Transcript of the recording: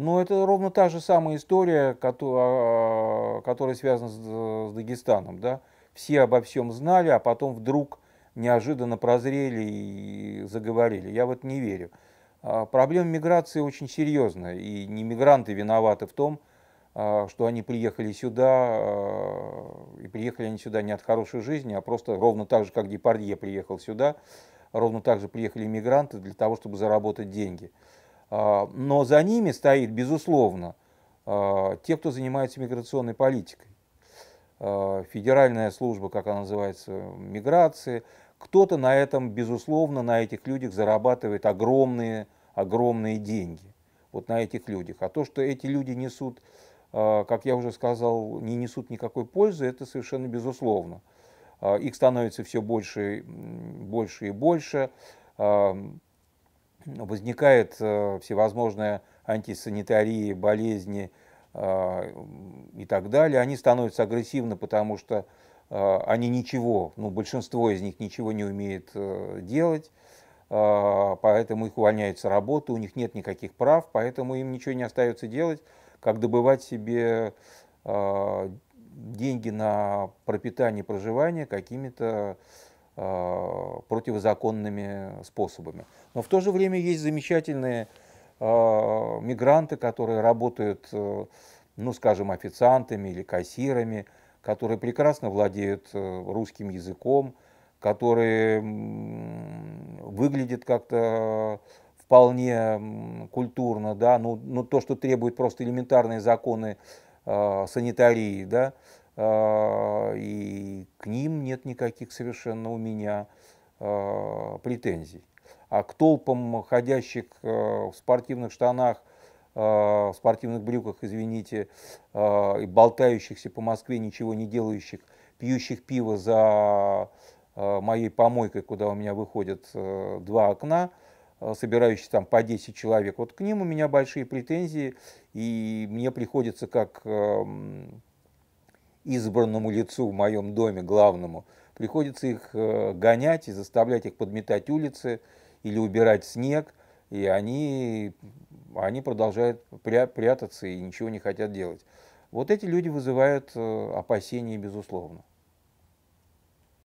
Но ну, это ровно та же самая история, а, а, которая, связана с, с Дагестаном. Да? Все обо всем знали, а потом вдруг неожиданно прозрели и заговорили. Я в это не верю. А, проблема миграции очень серьезная, и не мигранты виноваты в том, что они приехали сюда, и приехали они сюда не от хорошей жизни, а просто ровно так же, как Депардье приехал сюда, ровно так же приехали мигранты для того, чтобы заработать деньги. А, но за ними стоит, безусловно, а, те, кто занимается миграционной политикой. А, Федеральная служба, как она называется, миграции. Кто-то на этом, безусловно, на этих людях зарабатывает огромные, огромные деньги. Вот на этих людях. А то, что эти люди несут, как я уже сказал, не несут никакой пользы, это совершенно безусловно. Их становится все больше, больше и больше возникает э, всевозможная антисанитарии болезни э, и так далее, они становятся агрессивны, потому что э, они ничего, ну, большинство из них ничего не умеет делать, поэтому их увольняют с работы, у них нет никаких прав, поэтому им ничего не остается делать, как добывать себе деньги на пропитание и проживание какими-то противозаконными способами. Но в то же время есть замечательные а, мигранты, которые работают, э, ну, скажем, официантами или кассирами, которые прекрасно владеют э, русским языком, которые выглядят как-то вполне культурно, да, ну, ну то, что требует просто элементарные законы э, санитарии, да, э, и к ним нет никаких совершенно у меня Э, претензий. А к толпам ходящих э, в спортивных штанах, э, в спортивных брюках, извините, и болтающихся по Москве, ничего не делающих, пьющих пиво за моей помойкой, куда у меня выходят два окна, собирающихся там по 10 человек. Вот к ним у меня большие претензии, и мне приходится как эм, избранному лицу в моем доме главному – Приходится их э, гонять и заставлять их подметать улицы или убирать снег, и они, они продолжают прятаться и ничего не хотят делать. Вот эти люди вызывают э, опасения, безусловно.